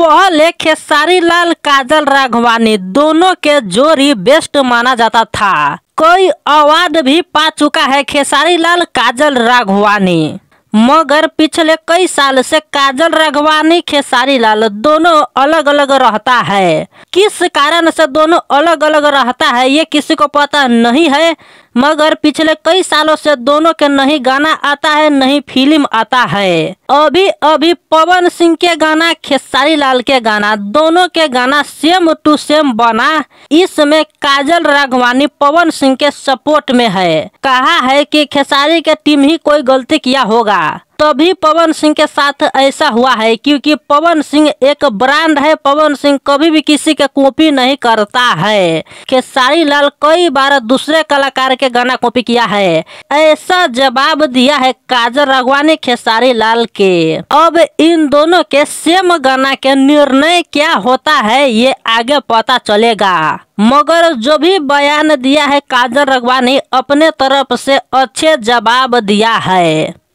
पहले खेसारी लाल काजल राघवानी दोनों के जोड़ी बेस्ट माना जाता था कोई अवार्ड भी पा चुका है खेसारी लाल काजल राघवानी मगर पिछले कई साल से काजल राघवानी खेसारी लाल दोनों अलग अलग रहता है किस कारण से दोनों अलग अलग रहता है ये किसी को पता नहीं है मगर पिछले कई सालों से दोनों के नहीं गाना आता है नहीं फिल्म आता है अभी अभी पवन सिंह के गाना खेसारी लाल के गाना दोनों के गाना सेम टू सेम बना इसमें काजल राघवानी पवन सिंह के सपोर्ट में है कहा है कि खेसारी के टीम ही कोई गलती किया होगा तभी पवन सिंह के साथ ऐसा हुआ है क्योंकि पवन सिंह एक ब्रांड है पवन सिंह कभी भी किसी का कॉपी नहीं करता है खेसारी लाल कई बार दूसरे कलाकार के गाना कॉपी किया है ऐसा जवाब दिया है काजल रघवानी खेसारी लाल के अब इन दोनों के सेम गाना के निर्णय क्या होता है ये आगे पता चलेगा मगर जो भी बयान दिया है काजल रघवानी अपने तरफ से अच्छे जवाब दिया है